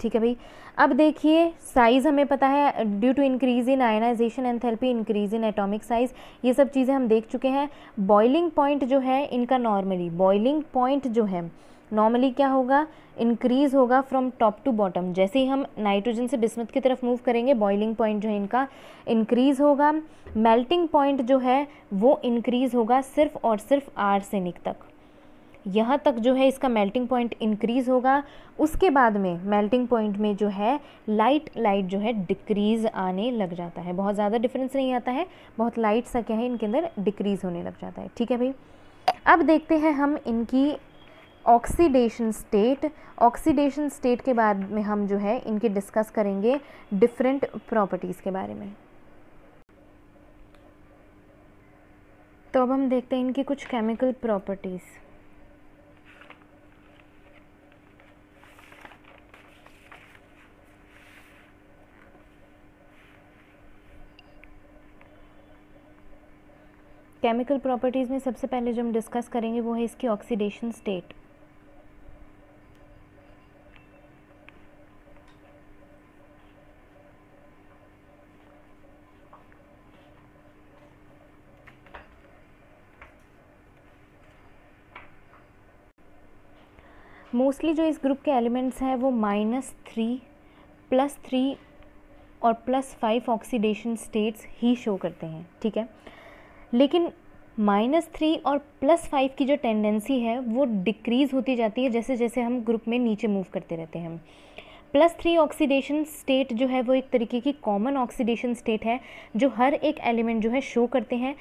ठीक है भाई अब देखिए साइज़ हमें पता है due to increase in ionization enthalpy increase in atomic size ये सब चीज़ें हम देख चुके हैं बॉइलिंग पॉइंट जो है इनका नॉर्मली बॉइलिंग पॉइंट जो है नॉर्मली क्या होगा इंक्रीज़ होगा फ्रॉम टॉप टू बॉटम जैसे ही हम नाइट्रोजन से बिस्मत की तरफ मूव करेंगे बॉइलिंग पॉइंट जो है इनका इंक्रीज़ होगा मेल्टिंग पॉइंट जो है वो इंक्रीज़ होगा सिर्फ और सिर्फ निक तक यहाँ तक जो है इसका मेल्टिंग पॉइंट इंक्रीज़ होगा उसके बाद में मेल्टिंग पॉइंट में जो है लाइट लाइट जो है डिक्रीज़ आने लग जाता है बहुत ज़्यादा डिफरेंस नहीं आता है बहुत लाइट सा क्या है इनके अंदर डिक्रीज़ होने लग जाता है ठीक है भाई अब देखते हैं हम इनकी ऑक्सीडेशन स्टेट ऑक्सीडेशन स्टेट के बाद में हम जो है इनके डिस्कस करेंगे डिफरेंट प्रॉपर्टीज़ के बारे में तो अब हम देखते हैं इनकी कुछ केमिकल प्रॉपर्टीज़ केमिकल प्रॉपर्टीज़ में सबसे पहले जो हम डिस्कस करेंगे वो है इसकी ऑक्सीडेशन स्टेट मोस्टली जो इस ग्रुप के एलिमेंट्स हैं वो माइनस थ्री प्लस थ्री और प्लस फाइव ऑक्सीडेशन स्टेट्स ही शो करते हैं ठीक है लेकिन माइनस थ्री और प्लस फाइव की जो टेंडेंसी है वो डिक्रीज़ होती जाती है जैसे जैसे हम ग्रुप में नीचे मूव करते रहते हैं प्लस थ्री ऑक्सीडेशन स्टेट जो है वो एक तरीके की कॉमन ऑक्सीडेशन स्टेट है जो हर एक एलिमेंट जो है शो करते हैं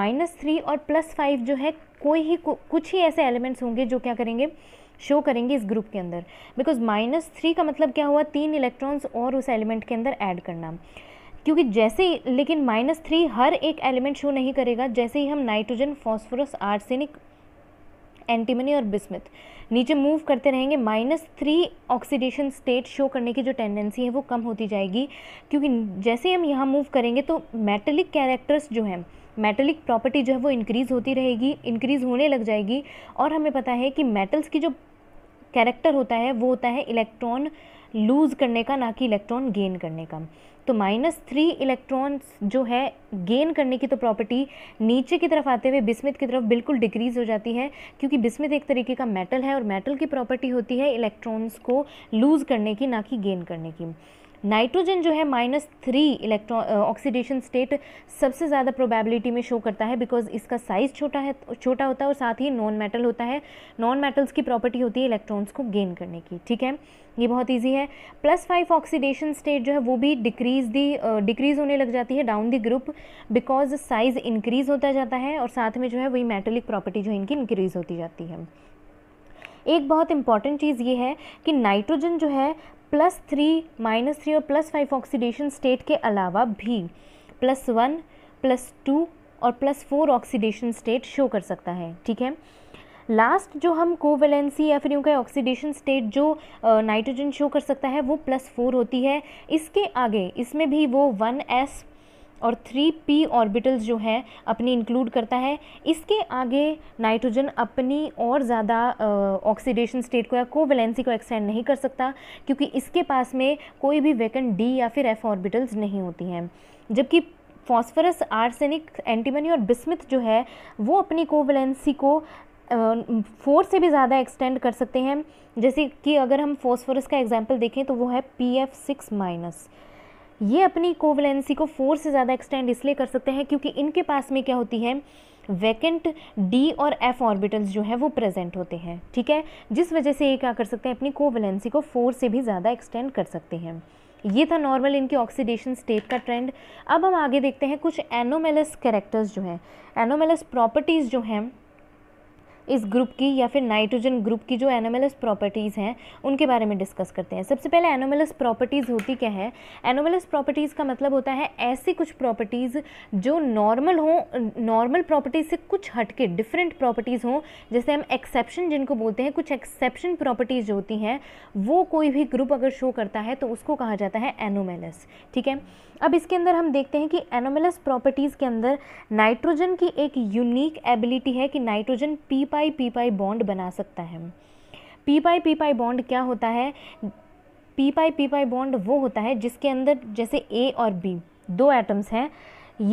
माइनस थ्री और प्लस फाइव जो है कोई ही कुछ ही ऐसे एलिमेंट्स होंगे जो क्या करेंगे शो करेंगे इस ग्रुप के अंदर बिकॉज माइनस थ्री का मतलब क्या हुआ तीन इलेक्ट्रॉन्स और उस एलिमेंट के अंदर ऐड करना क्योंकि जैसे ही लेकिन माइनस थ्री हर एक एलिमेंट शो नहीं करेगा जैसे ही हम नाइट्रोजन फॉस्फोरस आर्सेनिक एंटीमनी और बिस्मिथ नीचे मूव करते रहेंगे minus three oxidation state show करने की जो टेंडेंसी है वो कम होती जाएगी क्योंकि जैसे हम यहाँ मूव करेंगे तो मेटलिक कैरेक्टर्स जो हैं मेटलिक प्रॉपर्टी जो है वो इंक्रीज़ होती रहेगी इंक्रीज़ होने लग जाएगी और हमें पता है कि मेटल्स की जो कैरेक्टर होता है वो होता है इलेक्ट्रॉन लूज़ करने का ना कि इलेक्ट्रॉन गेन करने का तो माइनस थ्री इलेक्ट्रॉन्स जो है गेन करने की तो प्रॉपर्टी नीचे की तरफ आते हुए बिस्मित की तरफ बिल्कुल डिक्रीज़ हो जाती है क्योंकि बिस्मित एक तरीके का मेटल है और मेटल की प्रॉपर्टी होती है इलेक्ट्रॉन्स को लूज़ करने की ना कि गेन करने की नाइट्रोजन जो है minus three electron oxidation state सबसे ज़्यादा प्रोबेबिलिटी में शो करता है बिकॉज इसका साइज़ छोटा है छोटा होता है और साथ ही नॉन मेटल होता है नॉन मेटल्स की प्रॉपर्टी होती है इलेक्ट्रॉन्स को गेन करने की ठीक है ये बहुत ईजी है प्लस फाइव ऑक्सीडेशन स्टेट जो है वो भी डिक्रीज दी डिक्रीज होने लग जाती है down the group because size increase होता जाता है और साथ में जो है वही मेटलिक प्रॉपर्टी जो है इनकी इंक्रीज़ होती जाती है एक बहुत इंपॉर्टेंट चीज़ ये है कि नाइट्रोजन जो है प्लस थ्री माइनस थ्री और प्लस फाइव ऑक्सीडेशन स्टेट के अलावा भी प्लस वन प्लस टू और plus four oxidation state show कर सकता है ठीक है लास्ट जो हम कोवेलेंसी या फिर यूँ कहें ऑक्सीडेशन स्टेट जो नाइट्रोजन शो कर सकता है वो प्लस फोर होती है इसके आगे इसमें भी वो वन एस और थ्री पी ऑर्बिटल्स जो हैं अपनी इंक्लूड करता है इसके आगे नाइट्रोजन अपनी और ज़्यादा ऑक्सीडेशन स्टेट को या कोवेलेंसी को एक्सटेंड नहीं कर सकता क्योंकि इसके पास में कोई भी वैकेंट डी या फिर एफ ऑर्बिटल्स नहीं होती हैं जबकि फॉस्फरस आर्सेनिक एंटीमनी और बिस्मिथ जो है वो अपनी कोवेलेंसी को फोर से भी ज़्यादा एक्सटेंड कर सकते हैं जैसे कि अगर हम फॉस्फोरस का एग्जाम्पल देखें तो वो है पी एफ सिक्स माइनस ये अपनी कोवलेंसी को फोर से ज़्यादा एक्सटेंड इसलिए कर सकते हैं क्योंकि इनके पास में क्या होती है वैकेंट डी और एफ ऑर्बिटल्स जो है वो प्रेजेंट होते हैं ठीक है जिस वजह से ये क्या कर सकते हैं अपनी कोवलेंसी को फोर से भी ज़्यादा एक्सटेंड कर सकते हैं ये था नॉर्मल इनके ऑक्सीडेशन स्टेट का ट्रेंड अब हम आगे देखते हैं कुछ एनोमेलस कैरेक्टर्स जो हैं एनोमेलस प्रॉपर्टीज़ जो हैं इस ग्रुप की या फिर नाइट्रोजन ग्रुप की जो एनोमलस प्रॉपर्टीज़ हैं उनके बारे में डिस्कस करते हैं सबसे पहले एनोमलस प्रॉपर्टीज़ होती क्या है एनोमलस प्रॉपर्टीज़ का मतलब होता है ऐसी कुछ प्रॉपर्टीज़ जो नॉर्मल हों नॉर्मल प्रॉपर्टीज़ से कुछ हटके डिफरेंट प्रॉपर्टीज़ हों जैसे हम एक्सेप्शन जिनको बोलते हैं कुछ एक्सेप्शन प्रॉपर्टीज़ जो होती हैं वो कोई भी ग्रुप अगर शो करता है तो उसको कहा जाता है एनोमेलस ठीक है अब इसके अंदर हम देखते हैं कि एनोमेलस प्रॉपर्टीज़ के अंदर नाइट्रोजन की एक यूनिक एबिलिटी है कि nitrogen p pi p pi bond बना सकता है p pi p pi bond क्या होता है p pi p pi bond वो होता है जिसके अंदर जैसे ए और बी दो एटम्स हैं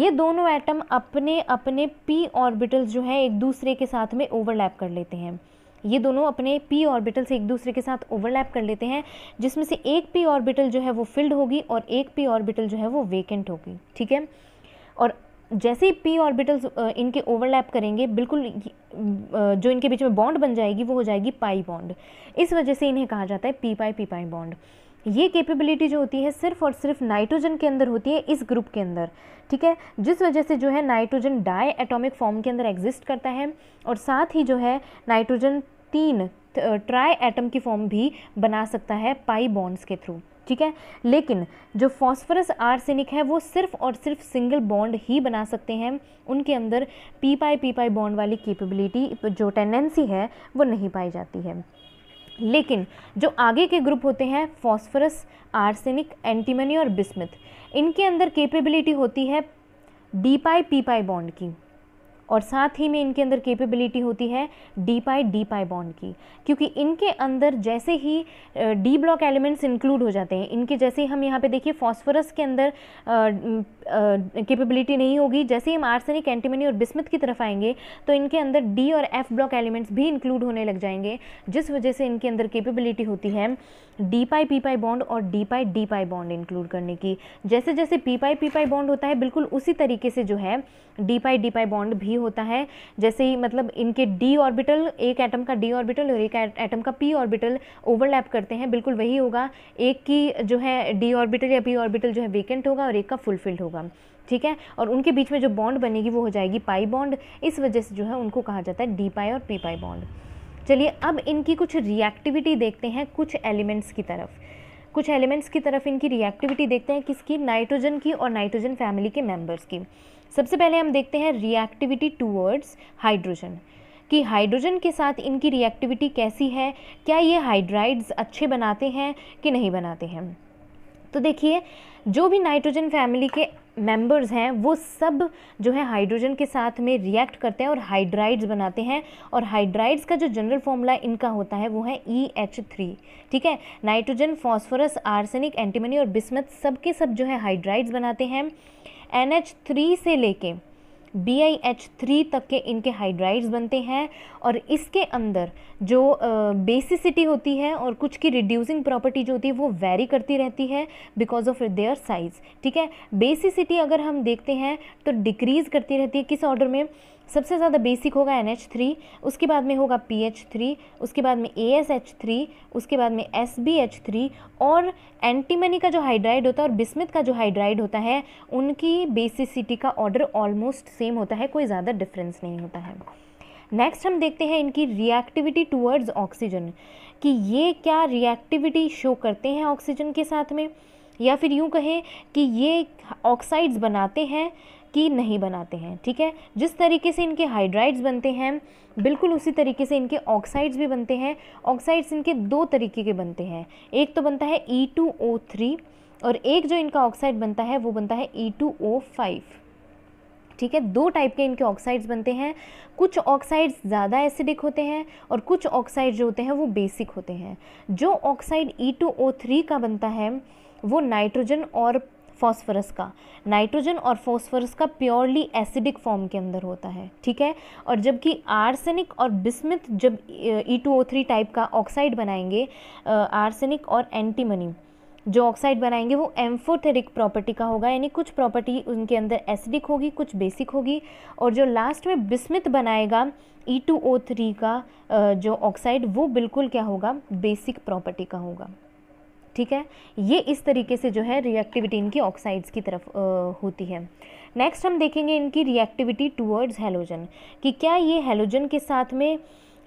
ये दोनों एटम अपने अपने पी ऑर्बिटल्स जो हैं एक दूसरे के साथ में ओवरलैप कर लेते हैं ये दोनों अपने पी ऑर्बिटल्स एक दूसरे के साथ ओवरलैप कर लेते हैं जिसमें से एक पी ऑर्बिटल जो है वो फिल्ड होगी और एक पी ऑर्बिटल जो है वो वेकेंट होगी ठीक है और जैसे ही पी ऑर्बिटल्स इनके ओवरलैप करेंगे बिल्कुल जो इनके बीच में बॉन्ड बन जाएगी वो हो जाएगी पाई बॉन्ड इस वजह से इन्हें कहा जाता है p pi p pi bond ये कैपेबिलिटी जो होती है सिर्फ और सिर्फ नाइट्रोजन के अंदर होती है इस ग्रुप के अंदर ठीक है जिस वजह से जो है नाइट्रोजन डाई एटॉमिक फॉर्म के अंदर एग्जिस्ट करता है और साथ ही जो है नाइट्रोजन तीन ट्राई एटम की फॉर्म भी बना सकता है पाई बॉन्ड्स के थ्रू ठीक है लेकिन जो फॉस्फोरस आर्सेनिक है वो सिर्फ और सिर्फ सिंगल बॉन्ड ही बना सकते हैं उनके अंदर p pi p pi bond वाली कैपेबिलिटी जो टेंडेंसी है वो नहीं पाई जाती है लेकिन जो आगे के ग्रुप होते हैं फॉस्फोरस आर्सेनिक एंटीमनी और बिस्मिथ इनके अंदर कैपेबिलिटी होती है d pi p pi bond की और साथ ही में इनके अंदर कैपेबिलिटी होती है d pi d pi bond की क्योंकि इनके अंदर जैसे ही डी ब्लॉक एलिमेंट्स इंक्लूड हो जाते हैं इनके जैसे हम यहाँ पे देखिए फॉस्फोरस के अंदर कैपेबिलिटी नहीं होगी जैसे ही हम आर्सेनिक एंटीमनी और बिस्मित की तरफ आएंगे तो इनके अंदर डी और एफ ब्लॉक एलिमेंट्स भी इंक्लूड होने लग जाएंगे जिस वजह से इनके अंदर कैपेबिलिटी होती है d pi p pi bond और d pi d pi bond include करने की जैसे जैसे p pi p pi bond होता है बिल्कुल उसी तरीके से जो है d pi d pi bond भी यही होता है जैसे ही मतलब इनके डी ऑर्बिटल एक एटम का डी ऑर्बिटल और एक एटम का पी ऑर्बिटल ओवरलैप करते हैं बिल्कुल वही होगा एक की जो है डी ऑर्बिटल या पी ऑर्बिटल जो है वेकेंट होगा और एक का फुलफिल्ड होगा ठीक है और उनके बीच में जो बॉन्ड बनेगी वो हो जाएगी पाई बॉन्ड इस वजह से जो है उनको कहा जाता है डी पाई और पी पाई बॉन्ड चलिए अब इनकी कुछ रिएक्टिविटी देखते हैं कुछ एलिमेंट्स की तरफ कुछ एलिमेंट्स की तरफ इनकी रिएक्टिविटी देखते हैं किसकी नाइट्रोजन की और नाइट्रोजन फैमिली के मेंबर्स की सबसे पहले हम देखते हैं रिएक्टिविटी टूवर्ड्स हाइड्रोजन कि हाइड्रोजन के साथ इनकी रिएक्टिविटी कैसी है क्या ये हाइड्राइड्स अच्छे बनाते हैं कि नहीं बनाते हैं तो देखिए जो भी नाइट्रोजन फैमिली के मेंबर्स हैं वो सब जो है हाइड्रोजन के साथ में रिएक्ट करते हैं और हाइड्राइड्स बनाते हैं और हाइड्राइड्स का जो जनरल फॉर्मूला इनका होता है वो है ई एच थ्री ठीक है नाइट्रोजन फॉस्फोरस आर्सेनिक एंटीमनी और बिस्मत सब के सब जो है हाइड्राइड्स बनाते हैं एन एच थ्री से लेके बी आई एच थ्री तक के इनके हाइड्राइड्स बनते हैं और इसके अंदर जो बेसिसिटी होती है और कुछ की रिड्यूसिंग प्रॉपर्टी जो होती है वो वेरी करती रहती है बिकॉज ऑफ देयर साइज़ ठीक है बेसिसिटी अगर हम देखते हैं तो डिक्रीज़ करती रहती है किस ऑर्डर में सबसे ज़्यादा बेसिक होगा एन एच थ्री उसके बाद में होगा पी एच थ्री उसके बाद में ए एस एच थ्री उसके बाद में एस बी एच थ्री और एंटीमनी का जो हाइड्राइड होता है और बिस्मित का जो हाइड्राइड होता है उनकी बेसिसिटी का ऑर्डर ऑलमोस्ट सेम होता है कोई ज़्यादा डिफरेंस नहीं होता है नेक्स्ट हम देखते हैं इनकी रिएक्टिविटी टूवर्ड्स ऑक्सीजन कि ये क्या रिएक्टिविटी शो करते हैं ऑक्सीजन के साथ में या फिर यूँ कहें कि ये ऑक्साइड्स बनाते हैं की नहीं बनाते हैं ठीक है जिस तरीके से इनके हाइड्राइड्स बनते हैं बिल्कुल उसी तरीके से इनके ऑक्साइड्स भी बनते हैं ऑक्साइड्स इनके दो तरीके के बनते हैं एक तो बनता है ई टू ओ थ्री और एक जो इनका ऑक्साइड बनता है वो बनता है ई टू ओ फाइव ठीक है दो टाइप के इनके ऑक्साइड्स बनते हैं कुछ ऑक्साइड्स ज़्यादा एसिडिक होते हैं और कुछ ऑक्साइड जो होते हैं वो बेसिक होते हैं जो oxide E two O three का बनता है वो नाइट्रोजन और फॉस्फरस का नाइट्रोजन और फॉस्फरस का प्योरली एसिडिक फॉर्म के अंदर होता है ठीक है और जबकि आर्सेनिक और बिस्मित जब E two O three type का ऑक्साइड बनाएंगे आर्सेनिक और एंटीमनी जो ऑक्साइड बनाएंगे वो एम्फोथेरिक प्रॉपर्टी का होगा यानी कुछ प्रॉपर्टी उनके अंदर एसिडिक होगी कुछ बेसिक होगी और जो लास्ट में बिस्मित बनाएगा ई टू ओ थ्री का जो ऑक्साइड वो बिल्कुल क्या होगा बेसिक प्रॉपर्टी का होगा ठीक है ये इस तरीके से जो है रिएक्टिविटी इनकी ऑक्साइड्स की तरफ आ, होती है नेक्स्ट हम देखेंगे इनकी रिएक्टिविटी टूवर्ड्स हेलोजन कि क्या ये हेलोजन के साथ में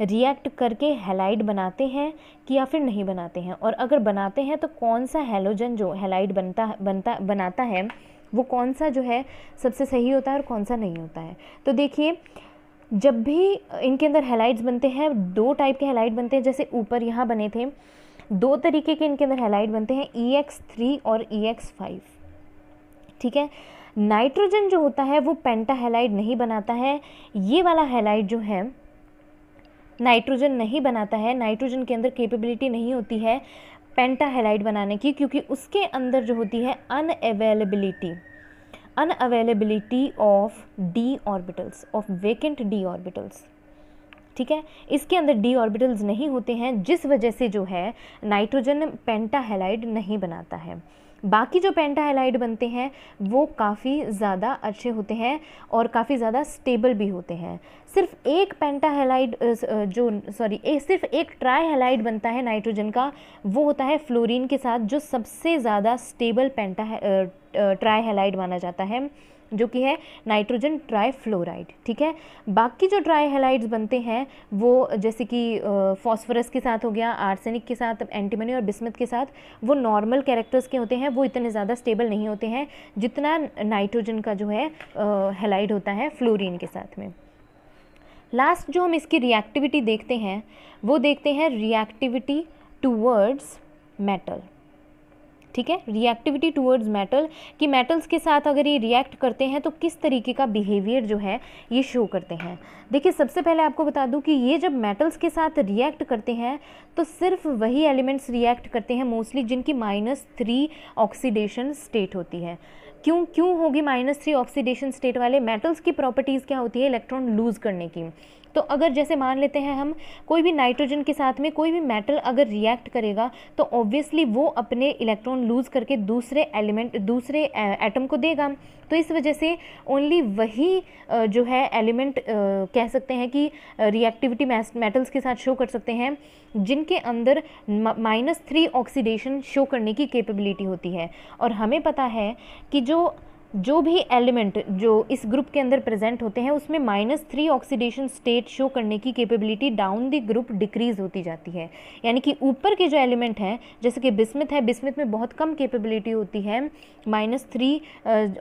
रिएक्ट करके हेलाइड बनाते हैं कि या फिर नहीं बनाते हैं और अगर बनाते हैं तो कौन सा हेलोजन जो हेलाइड बनता बनता बनाता है वो कौन सा जो है सबसे सही होता है और कौन सा नहीं होता है तो देखिए जब भी इनके अंदर हेलाइड्स बनते हैं दो टाइप के हेलाइड बनते हैं जैसे ऊपर यहाँ बने थे दो तरीके के इनके अंदर हेलाइड बनते हैं ई एक्स थ्री और ई एक्स फाइव ठीक है नाइट्रोजन जो होता है वो पेंटा हेलाइड नहीं बनाता है ये वाला हेलाइड जो है नाइट्रोजन नहीं बनाता है नाइट्रोजन के अंदर कैपेबिलिटी नहीं होती है पेंटा हेलाइट बनाने की क्योंकि उसके अंदर जो होती है unavailability unavailability of d orbitals of vacant d orbitals ठीक है इसके अंदर डी ऑर्बिटल्स नहीं होते हैं जिस वजह से जो है नाइट्रोजन पेंटाहेलाइड नहीं बनाता है बाकी जो पेंटाहेलाइड बनते हैं वो काफ़ी ज़्यादा अच्छे होते हैं और काफ़ी ज़्यादा स्टेबल भी होते हैं सिर्फ एक पेंटाहेलाइड जो सॉरी एक सिर्फ एक ट्राईहेलाइड बनता है नाइट्रोजन का वो होता है फ्लोरीन के साथ जो सबसे ज़्यादा स्टेबल पेंटा ट्राईहेलाइड माना जाता है जो कि है नाइट्रोजन ट्राईफ्लोराइड ठीक है बाकी जो ट्राई हेलाइड्स बनते हैं वो जैसे कि फॉस्फोरस के साथ हो गया आर्सेनिक के साथ एंटीमनी और बिस्मत के साथ वो नॉर्मल कैरेक्टर्स के होते हैं वो इतने ज़्यादा स्टेबल नहीं होते हैं जितना नाइट्रोजन का जो है हेलाइड होता है फ्लोरिन के साथ में लास्ट जो हम इसकी रिएक्टिविटी देखते हैं वो देखते हैं रिएक्टिविटी टूवर्ड्स मेटल ठीक है रिएक्टिविटी टूवर्ड्स मेटल कि मेटल्स के साथ अगर ये रिएक्ट करते हैं तो किस तरीके का बिहेवियर जो है ये शो करते हैं देखिए सबसे पहले आपको बता दूं कि ये जब मेटल्स के साथ रिएक्ट करते हैं तो सिर्फ वही एलिमेंट्स रिएक्ट करते हैं मोस्टली जिनकी माइनस थ्री ऑक्सीडेशन स्टेट होती है क्यों क्यों होगी माइनस थ्री ऑक्सीडेशन स्टेट वाले मेटल्स की प्रॉपर्टीज़ क्या होती है इलेक्ट्रॉन लूज़ करने की तो अगर जैसे मान लेते हैं हम कोई भी नाइट्रोजन के साथ में कोई भी मेटल अगर रिएक्ट करेगा तो ऑब्वियसली वो अपने इलेक्ट्रॉन लूज़ करके दूसरे एलिमेंट दूसरे एटम को देगा तो इस वजह से ओनली वही जो है एलिमेंट कह सकते हैं कि रिएक्टिविटी मेटल्स के साथ शो कर सकते हैं जिनके अंदर माइनस थ्री ऑक्सीडेशन शो करने की कैपेबिलिटी होती है और हमें पता है कि जो जो भी एलिमेंट जो इस ग्रुप के अंदर प्रेजेंट होते हैं उसमें minus three oxidation state show करने की capability down the group decrease होती जाती है यानी कि ऊपर के जो एलिमेंट हैं जैसे कि बिस्मिथ है बिस्मिथ में बहुत कम कैपेबिलिटी होती है minus three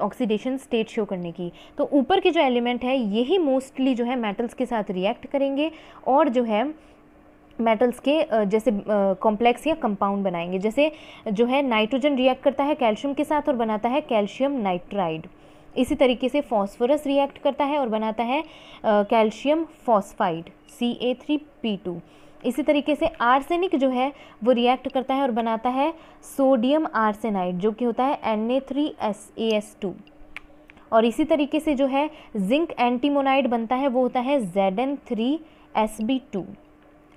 oxidation state show करने की तो ऊपर के जो एलिमेंट है यही मोस्टली जो है मेटल्स के साथ रिएक्ट करेंगे और जो है मेटल्स के जैसे कॉम्प्लेक्स या कंपाउंड बनाएंगे जैसे जो है नाइट्रोजन रिएक्ट करता है कैल्शियम के साथ और बनाता है कैल्शियम नाइट्राइड इसी तरीके से फॉस्फोरस रिएक्ट करता है और बनाता है calcium phosphide C A three P two इसी तरीके से आर्सेनिक जो है वो रिएक्ट करता है और बनाता है सोडियम आर्सेनाइड जो कि होता है N A three S A S two और इसी तरीके से जो है जिंक एंटीमोनाइड बनता है वो होता है Z N three S B two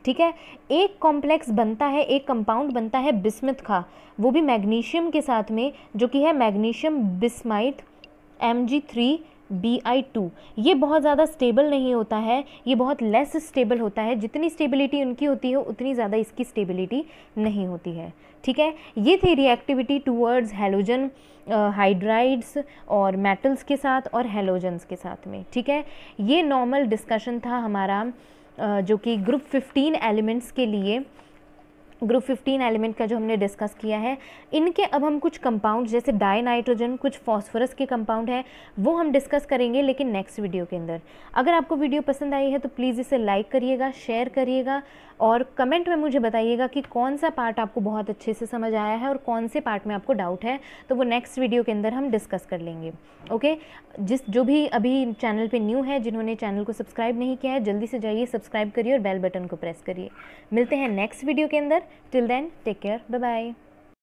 ठीक है एक कॉम्प्लेक्स बनता है एक कंपाउंड बनता है बिस्मिथ का वो भी मैग्नीशियम के साथ में जो कि है magnesium bismuthide M G three B I two ये बहुत ज़्यादा स्टेबल नहीं होता है ये बहुत लेस स्टेबल होता है जितनी स्टेबिलिटी उनकी होती है उतनी ज़्यादा इसकी स्टेबिलिटी नहीं होती है ठीक है ये थी रिएक्टिविटी टूवर्ड्स हेलोजन हाइड्राइड्स और मेटल्स के साथ और हेलोजन्स के साथ में ठीक है ये नॉर्मल डिस्कशन था हमारा जो कि ग्रुप 15 एलिमेंट्स के लिए ग्रुप 15 एलिमेंट का जो हमने डिस्कस किया है इनके अब हम कुछ कंपाउंड जैसे डाई नाइट्रोजन कुछ फॉस्फोरस के कंपाउंड हैं वो हम डिस्कस करेंगे लेकिन नेक्स्ट वीडियो के अंदर अगर आपको वीडियो पसंद आई है तो प्लीज़ इसे लाइक करिएगा शेयर करिएगा और कमेंट में मुझे बताइएगा कि कौन सा पार्ट आपको बहुत अच्छे से समझ आया है और कौन से पार्ट में आपको डाउट है तो वो नेक्स्ट वीडियो के अंदर हम डिस्कस कर लेंगे ओके जिस जो भी अभी चैनल पे न्यू है जिन्होंने चैनल को सब्सक्राइब नहीं किया है जल्दी से जाइए सब्सक्राइब करिए और बेल बटन को प्रेस करिए मिलते हैं नेक्स्ट वीडियो के अंदर till then take care bye bye